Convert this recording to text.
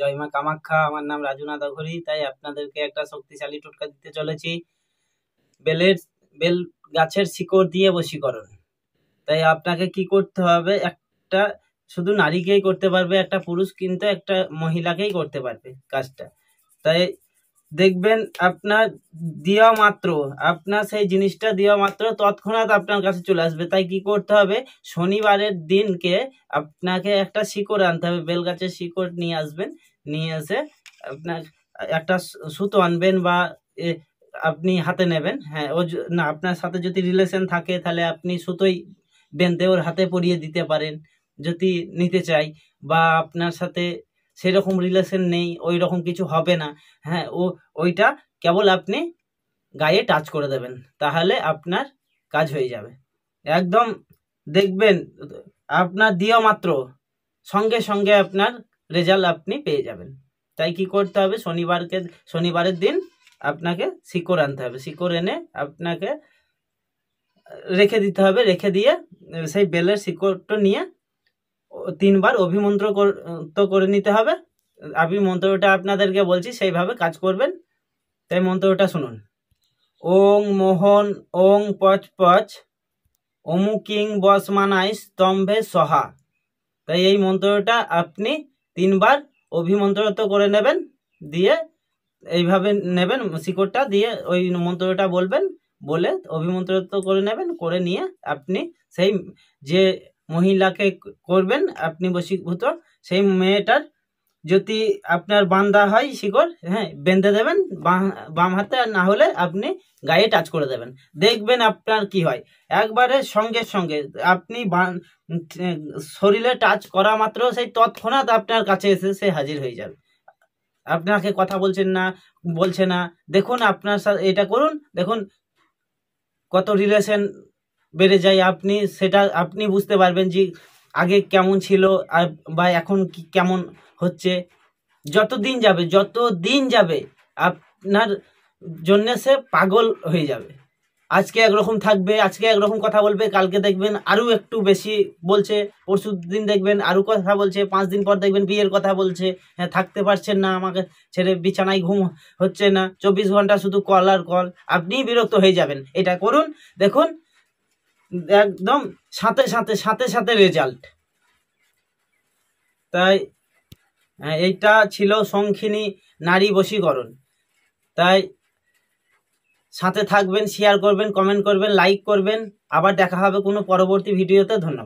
জয় মা কামাখ্যা আমার নাম রাজু দাঘরি তাই আপনাদেরকে একটা শক্তিশালী টোটকা দিতে চলেছি বেলের বেল গাছের শিকড় দিয়ে বশীকরণ তাই আপনাকে কি করতে হবে একটা শুধু নারীকেই করতে পারবে একটা পুরুষ কিন্তু একটা মহিলাকেই করতে পারবে কাজটা তাই দেখবেন আপনার দেওয়া মাত্র আপনার সেই জিনিসটা দেওয়া মাত্র তৎক্ষণাৎ আপনার কাছে চলে আসবে তাই কি করতে হবে শনিবারের দিনকে আপনাকে একটা শিকড় আনতে হবে বেলগাছের শিকড় নিয়ে আসবেন নিয়ে এসে আপনার একটা সুতো আনবেন বা আপনি হাতে নেবেন হ্যাঁ ও না আপনার সাথে যদি রিলেশন থাকে তাহলে আপনি সুতোই বেঁধে ওর হাতে পরিয়ে দিতে পারেন যদি নিতে চাই বা আপনার সাথে সেরকম রিলেশন নেই ওই রকম কিছু হবে না হ্যাঁ ও ওইটা কেবল আপনি গায়ে টাচ করে দেবেন তাহলে আপনার কাজ হয়ে যাবে একদম দেখবেন আপনার দিয়ে মাত্র সঙ্গে সঙ্গে আপনার রেজাল্ট আপনি পেয়ে যাবেন তাই কি করতে হবে শনিবারকে শনিবারের দিন আপনাকে শিকড় আনতে হবে শিকড় এনে আপনাকে রেখে দিতে হবে রেখে দিয়ে সেই বেলের শিকড়টা নিয়ে তিনবার অভিমন্ত্র করে নিতে হবে আমি মন্ত্রটা আপনাদেরকে বলছি সেইভাবে কাজ করবেন তাই মন্ত্রটা শুনুন ওং মোহন ওং পচ পচ অমুকিং মানাই স্তম্ভে সহা তাই এই মন্ত্রটা আপনি তিনবার তো করে নেবেন দিয়ে এইভাবে নেবেন শিকড়টা দিয়ে ওই মন্ত্রটা বলবেন বলে অভিমন্ত্রত্ব করে নেবেন করে নিয়ে আপনি সেই যে মহিলাকে করবেন আপনি বশীভূত সেই মেয়েটার যদি আপনার বান্দা হয় শিকড় হ্যাঁ বেঁধে দেবেন বাম হাতে না হলে আপনি গায়ে টাচ করে দেবেন দেখবেন আপনার কি হয় একবারে সঙ্গে সঙ্গে আপনি শরীরে টাচ করা মাত্র সেই তৎক্ষণাৎ আপনার কাছে এসে সে হাজির হয়ে যাবে আপনাকে কথা বলছেন না বলছে না দেখুন আপনার এটা করুন দেখুন কত রিলেশন বেড়ে যায় আপনি সেটা আপনি বুঝতে পারবেন যে আগে কেমন ছিল আর বা এখন কি কেমন হচ্ছে যত দিন যাবে যত দিন যাবে আপনার জন্য সে পাগল হয়ে যাবে আজকে একরকম থাকবে আজকে একরকম কথা বলবে কালকে দেখবেন আরও একটু বেশি বলছে পরশু দিন দেখবেন আরও কথা বলছে পাঁচ দিন পর দেখবেন বিয়ের কথা বলছে হ্যাঁ থাকতে পারছেন না আমাকে ছেড়ে বিছানায় ঘুম হচ্ছে না চব্বিশ ঘন্টা শুধু কল আর কল আপনিই বিরক্ত হয়ে যাবেন এটা করুন দেখুন একদম সাথে সাথে সাথে সাথে রেজাল্ট তাই হ্যাঁ, এইটা ছিল সংখিনী নারী বশীকরণ তাই সাথে থাকবেন শেয়ার করবেন কমেন্ট করবেন লাইক করবেন আবার দেখা হবে কোনো পরবর্তী ভিডিওতে ধন্যবাদ